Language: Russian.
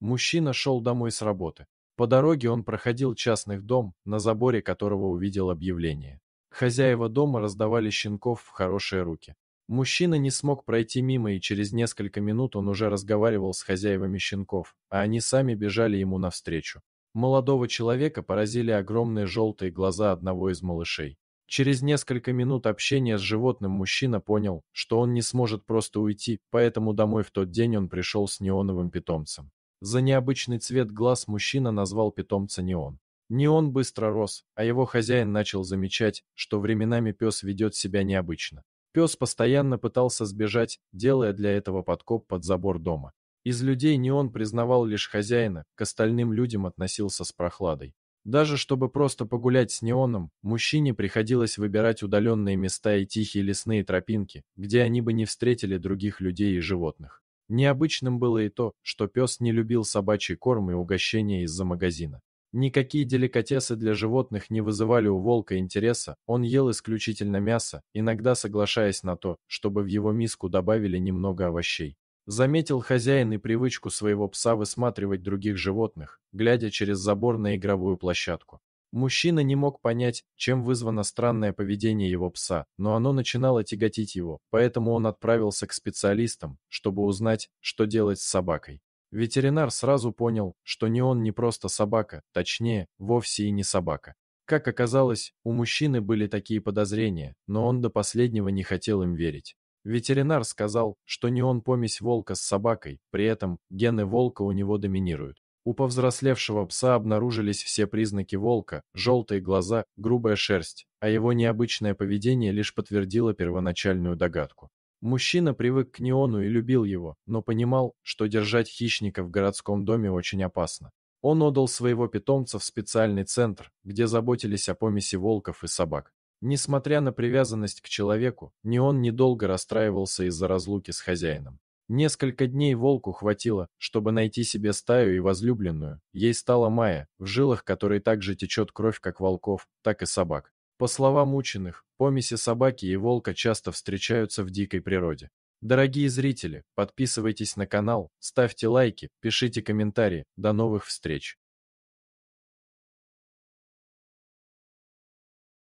Мужчина шел домой с работы. По дороге он проходил частный дом, на заборе которого увидел объявление. Хозяева дома раздавали щенков в хорошие руки. Мужчина не смог пройти мимо, и через несколько минут он уже разговаривал с хозяевами щенков, а они сами бежали ему навстречу. Молодого человека поразили огромные желтые глаза одного из малышей. Через несколько минут общения с животным мужчина понял, что он не сможет просто уйти, поэтому домой в тот день он пришел с неоновым питомцем. За необычный цвет глаз мужчина назвал питомца Неон. Неон быстро рос, а его хозяин начал замечать, что временами пес ведет себя необычно. Пес постоянно пытался сбежать, делая для этого подкоп под забор дома. Из людей Неон признавал лишь хозяина, к остальным людям относился с прохладой. Даже чтобы просто погулять с неоном, мужчине приходилось выбирать удаленные места и тихие лесные тропинки, где они бы не встретили других людей и животных. Необычным было и то, что пес не любил собачий корм и угощения из-за магазина. Никакие деликатесы для животных не вызывали у волка интереса, он ел исключительно мясо, иногда соглашаясь на то, чтобы в его миску добавили немного овощей. Заметил хозяин и привычку своего пса высматривать других животных, глядя через забор на игровую площадку. Мужчина не мог понять, чем вызвано странное поведение его пса, но оно начинало тяготить его, поэтому он отправился к специалистам, чтобы узнать, что делать с собакой. Ветеринар сразу понял, что не он не просто собака, точнее, вовсе и не собака. Как оказалось, у мужчины были такие подозрения, но он до последнего не хотел им верить. Ветеринар сказал, что не он помесь волка с собакой, при этом гены волка у него доминируют. У повзрослевшего пса обнаружились все признаки волка, желтые глаза, грубая шерсть, а его необычное поведение лишь подтвердило первоначальную догадку. Мужчина привык к неону и любил его, но понимал, что держать хищника в городском доме очень опасно. Он отдал своего питомца в специальный центр, где заботились о помеси волков и собак. Несмотря на привязанность к человеку, Неон недолго расстраивался из-за разлуки с хозяином. Несколько дней волку хватило, чтобы найти себе стаю и возлюбленную. Ей стала Майя, в жилах которой также течет кровь как волков, так и собак. По словам ученых, помеси собаки и волка часто встречаются в дикой природе. Дорогие зрители, подписывайтесь на канал, ставьте лайки, пишите комментарии. До новых встреч!